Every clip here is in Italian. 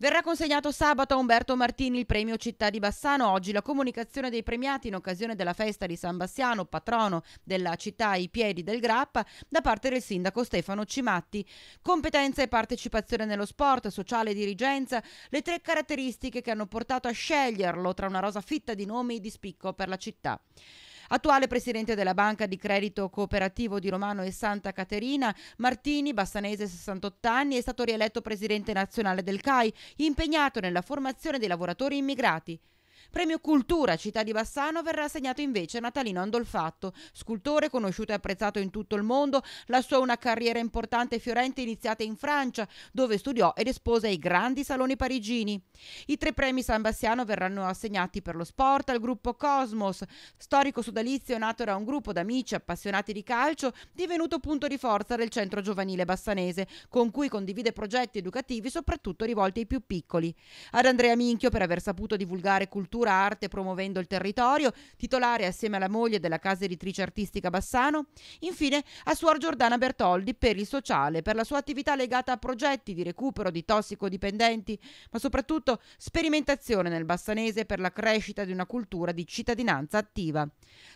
Verrà consegnato sabato a Umberto Martini il premio Città di Bassano. Oggi la comunicazione dei premiati in occasione della festa di San Bassiano, patrono della città ai piedi del Grappa, da parte del sindaco Stefano Cimatti. Competenza e partecipazione nello sport, sociale e dirigenza, le tre caratteristiche che hanno portato a sceglierlo tra una rosa fitta di nomi di spicco per la città. Attuale presidente della Banca di Credito Cooperativo di Romano e Santa Caterina, Martini, bassanese 68 anni, è stato rieletto presidente nazionale del CAI, impegnato nella formazione dei lavoratori immigrati. Premio Cultura Città di Bassano verrà assegnato invece a Natalino Andolfatto, scultore conosciuto e apprezzato in tutto il mondo. La sua una carriera importante e fiorente iniziata in Francia, dove studiò ed espose ai grandi saloni parigini. I tre premi San Bassiano verranno assegnati per lo sport al gruppo Cosmos, storico sodalizio nato da un gruppo d'amici appassionati di calcio, divenuto punto di forza del centro giovanile bassanese, con cui condivide progetti educativi soprattutto rivolti ai più piccoli. Ad Andrea Minchio per aver saputo divulgare cultura cultura, arte promuovendo il territorio, titolare assieme alla moglie della casa editrice artistica Bassano. Infine a Suor Giordana Bertoldi per il sociale, per la sua attività legata a progetti di recupero di tossicodipendenti, ma soprattutto sperimentazione nel bassanese per la crescita di una cultura di cittadinanza attiva.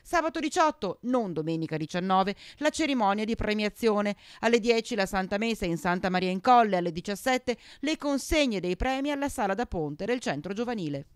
Sabato 18, non domenica 19, la cerimonia di premiazione. Alle 10 la Santa Messa in Santa Maria in Colle, alle 17 le consegne dei premi alla Sala da Ponte del Centro Giovanile.